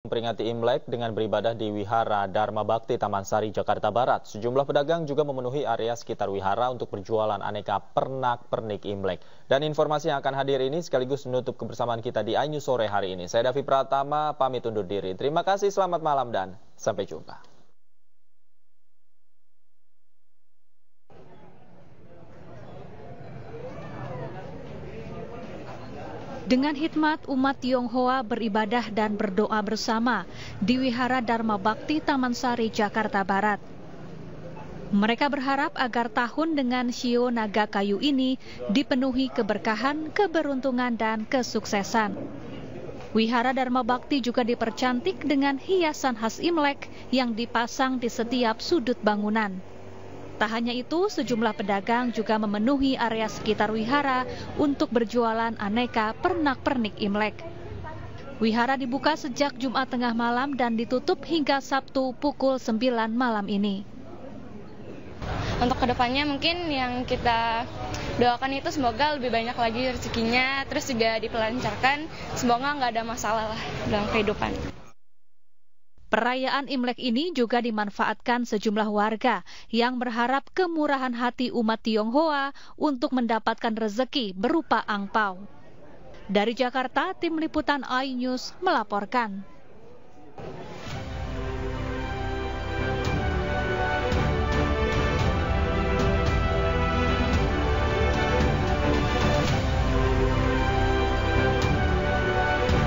Memperingati Imlek dengan beribadah di Wihara Dharma Bakti Taman Sari, Jakarta Barat. Sejumlah pedagang juga memenuhi area sekitar wihara untuk berjualan aneka pernak-pernik Imlek. Dan informasi yang akan hadir ini sekaligus menutup kebersamaan kita di Anyu sore hari ini. Saya Davi Pratama, pamit undur diri. Terima kasih, selamat malam dan sampai jumpa. Dengan hikmat, umat Tionghoa beribadah dan berdoa bersama di Wihara Dharma Bakti Taman Sari, Jakarta Barat. Mereka berharap agar tahun dengan Shio Naga Kayu ini dipenuhi keberkahan, keberuntungan, dan kesuksesan. Wihara Dharma Bakti juga dipercantik dengan hiasan khas Imlek yang dipasang di setiap sudut bangunan. Tak hanya itu, sejumlah pedagang juga memenuhi area sekitar wihara untuk berjualan aneka pernak-pernik Imlek. Wihara dibuka sejak Jumat tengah malam dan ditutup hingga Sabtu pukul 9 malam ini. Untuk kedepannya mungkin yang kita doakan itu semoga lebih banyak lagi rezekinya, terus juga dipelancarkan, semoga nggak ada masalah lah dalam kehidupan. Perayaan Imlek ini juga dimanfaatkan sejumlah warga yang berharap kemurahan hati umat Tionghoa untuk mendapatkan rezeki berupa angpau. Dari Jakarta, tim liputan iNews melaporkan.